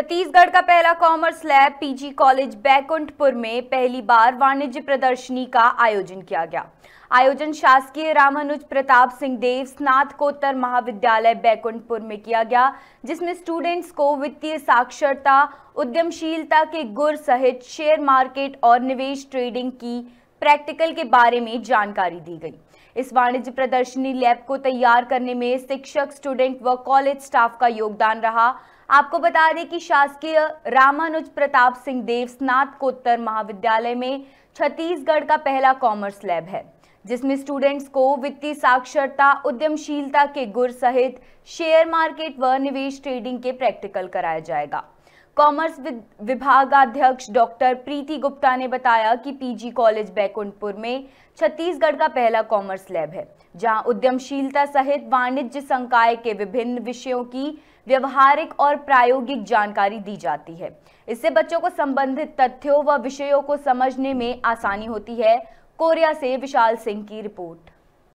छत्तीसगढ़ का पहला commerce lab PG college Baikunthpur में पहली बार वाणिज्य प्रदर्शनी का आयोजन किया गया आयोजन शासकीय रामानुज प्रताप सिंह देव स्नातकोत्तर महाविद्यालय बैकुंठपुर में किया गया जिसमें स्टूडेंट्स को वित्तीय साक्षरता उद्यमशीलता के गुर सहित शेयर मार्केट और निवेश ट्रेडिंग की प्रैक्टिकल के बारे में जानकारी दी गई इस वाणिज्य प्रदर्शनी लैब को तैयार करने में शिक्षक स्टूडेंट व कॉलेज स्टाफ का योगदान रहा आपको बता दें कि शासकीय रामानुज प्रताप सिंह देव स्नातकोत्तर महाविद्यालय में छत्तीसगढ़ का पहला कॉमर्स लैब है जिसमें स्टूडेंट्स को वित्तीय साक्षरता उद्यमशीलता के गुर सहित शेयर मार्केट व निवेश ट्रेडिंग के प्रैक्टिकल कराया जाएगा कॉमर्स विभागाध्यक्ष डॉक्टर प्रीति गुप्ता ने बताया कि पीजी कॉलेज बैकुंठपुर में छत्तीसगढ़ का पहला कॉमर्स लैब है जहां उद्यमशीलता सहित वाणिज्य संकाय के विभिन्न विषयों की व्यवहारिक और प्रायोगिक जानकारी दी जाती है इससे बच्चों को संबंधित तथ्यों व विषयों को समझने में आसानी होती है कोरिया से विशाल सिंह की रिपोर्ट